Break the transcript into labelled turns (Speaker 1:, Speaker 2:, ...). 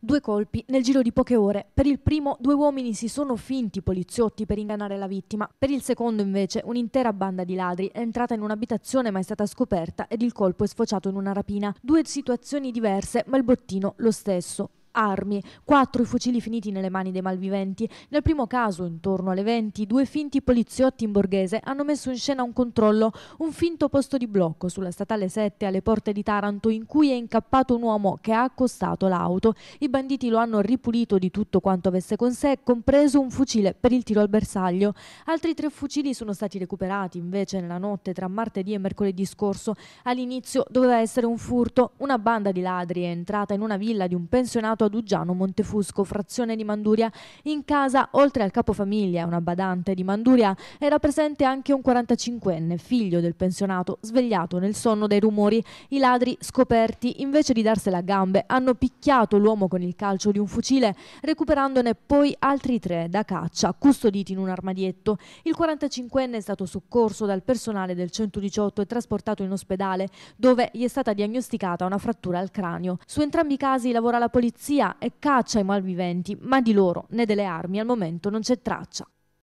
Speaker 1: Due colpi nel giro di poche ore. Per il primo due uomini si sono finti poliziotti per ingannare la vittima. Per il secondo invece un'intera banda di ladri è entrata in un'abitazione ma è stata scoperta ed il colpo è sfociato in una rapina. Due situazioni diverse ma il bottino lo stesso armi, quattro i fucili finiti nelle mani dei malviventi. Nel primo caso, intorno alle 20, due finti poliziotti in borghese hanno messo in scena un controllo, un finto posto di blocco sulla statale 7 alle porte di Taranto in cui è incappato un uomo che ha accostato l'auto. I banditi lo hanno ripulito di tutto quanto avesse con sé, compreso un fucile per il tiro al bersaglio. Altri tre fucili sono stati recuperati invece nella notte tra martedì e mercoledì scorso. All'inizio doveva essere un furto, una banda di ladri è entrata in una villa di un pensionato Duggiano Montefusco, frazione di Manduria. In casa, oltre al capofamiglia, una badante di Manduria, era presente anche un 45enne, figlio del pensionato, svegliato nel sonno dai rumori. I ladri, scoperti, invece di darsela a gambe, hanno picchiato l'uomo con il calcio di un fucile, recuperandone poi altri tre da caccia, custoditi in un armadietto. Il 45enne è stato soccorso dal personale del 118 e trasportato in ospedale, dove gli è stata diagnosticata una frattura al cranio. Su entrambi i casi lavora la polizia polizia e caccia ai malviventi, ma di loro né delle armi al momento non c'è traccia.